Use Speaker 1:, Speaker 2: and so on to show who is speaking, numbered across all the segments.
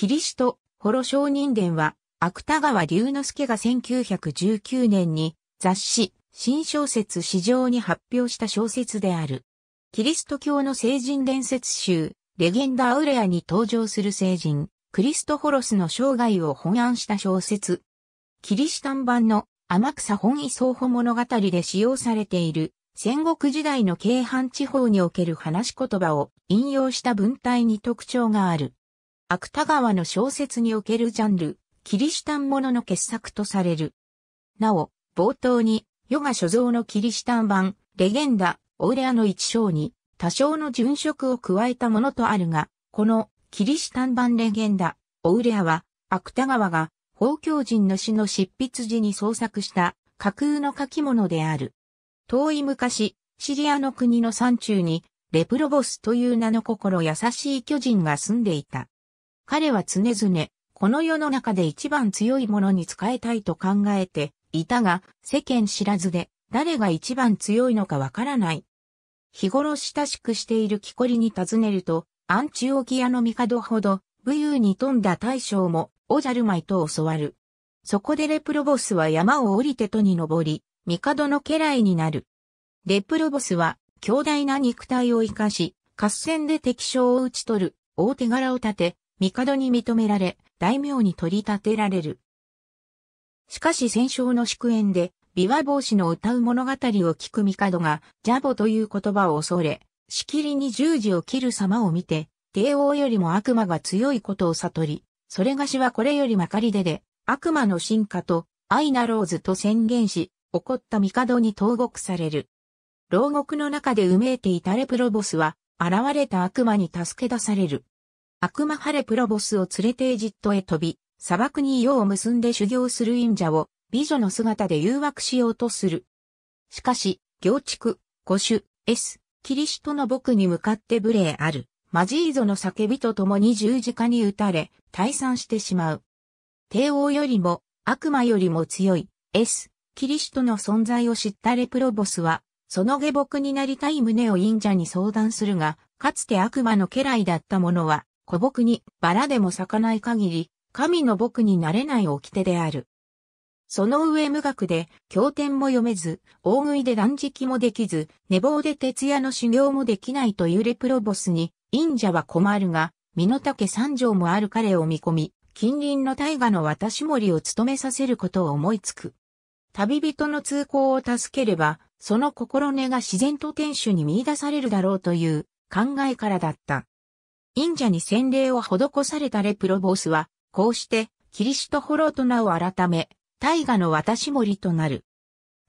Speaker 1: キリシト、ホロ商人伝は、芥川龍之介が1919年に雑誌、新小説史上に発表した小説である。キリスト教の聖人伝説集、レゲンダ・アウレアに登場する聖人、クリストホロスの生涯を翻案した小説。キリシタン版の天草本位双方物語で使用されている戦国時代の京阪地方における話し言葉を引用した文体に特徴がある。芥川の小説におけるジャンル、キリシタンものの傑作とされる。なお、冒頭に、ヨガ所蔵のキリシタン版、レゲンダ、オーレアの一章に、多少の殉職を加えたものとあるが、この、キリシタン版レゲンダ、オーレアは、芥川が、法教人の詩の執筆時に創作した、架空の書き物である。遠い昔、シリアの国の山中に、レプロボスという名の心優しい巨人が住んでいた。彼は常々、この世の中で一番強いものに使いたいと考えていたが、世間知らずで、誰が一番強いのかわからない。日頃親しくしている木こりに尋ねると、アンチオキアの帝ほど、武勇に富んだ大将も、おじゃるまいと教わる。そこでレプロボスは山を降りて戸に登り、帝の家来になる。レプロボスは、強大な肉体を生かし、合戦で敵将を討ち取る、大手柄を立て、帝に認められ、大名に取り立てられる。しかし戦勝の祝宴で、琵琶帽子の歌う物語を聞く帝が、ジャボという言葉を恐れ、しきりに十字を切る様を見て、帝王よりも悪魔が強いことを悟り、それがしはこれよりまかりでで、悪魔の進化と愛なろうずと宣言し、怒った帝に投獄される。牢獄の中でうめいていたレプロボスは、現れた悪魔に助け出される。悪魔ハレプロボスを連れてエジットへ飛び、砂漠に世を結んで修行する忍者を美女の姿で誘惑しようとする。しかし、行畜、五種、S、キリシトの僕に向かって無礼ある、マジーゾの叫びと共に十字架に打たれ、退散してしまう。帝王よりも、悪魔よりも強い、S、キリシトの存在を知ったレプロボスは、その下僕になりたい旨を忍者に相談するが、かつて悪魔の家来だった者は、古木にバラでも咲かない限り、神の僕になれない掟である。その上無学で、経典も読めず、大食いで断食もできず、寝坊で徹夜の修行もできないというレプロボスに、忍者は困るが、身の丈三条もある彼を見込み、近隣の大河の渡し森を務めさせることを思いつく。旅人の通行を助ければ、その心根が自然と天守に見出されるだろうという考えからだった。忍者に洗礼を施されたレプロボースは、こうして、キリシトホローと名を改め、大河の渡し森となる。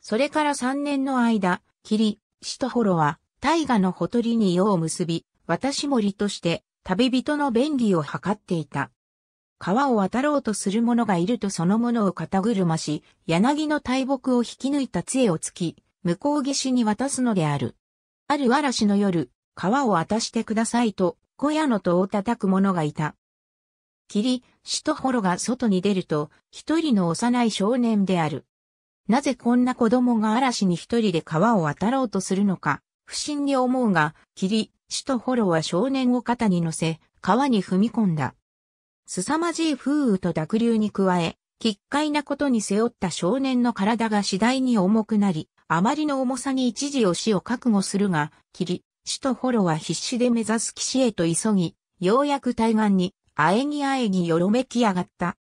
Speaker 1: それから3年の間、キリ、シトホロは、大河のほとりに世を結び、渡し森として、旅人の便利を図っていた。川を渡ろうとする者がいるとその者を肩車し、柳の大木を引き抜いた杖をつき、向こう岸に渡すのである。ある嵐の夜、川を渡してくださいと、小屋の戸を叩く者がいた。霧、死とホロが外に出ると、一人の幼い少年である。なぜこんな子供が嵐に一人で川を渡ろうとするのか、不審に思うが、霧、死とホロは少年を肩に乗せ、川に踏み込んだ。凄まじい風雨と濁流に加え、奇怪なことに背負った少年の体が次第に重くなり、あまりの重さに一時押死を覚悟するが、霧、首都ホロは必死で目指す岸へと急ぎ、ようやく対岸に、あえぎあえぎよろめき上がった。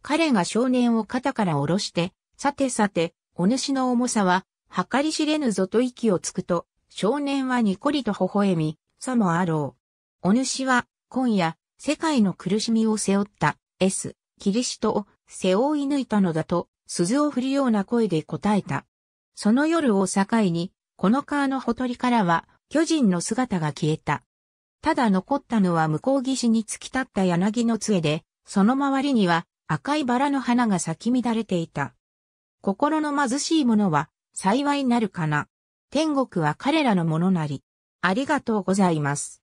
Speaker 1: 彼が少年を肩から下ろして、さてさて、お主の重さは、計り知れぬぞと息をつくと、少年はにこりと微笑み、さもあろう。お主は、今夜、世界の苦しみを背負った、S、キリストを背負い抜いたのだと、鈴を振るような声で答えた。その夜を境に、この川のほとりからは、巨人の姿が消えた。ただ残ったのは向こう岸に突き立った柳の杖で、その周りには赤いバラの花が咲き乱れていた。心の貧しい者は幸いなるかな。天国は彼らのものなり。ありがとうございます。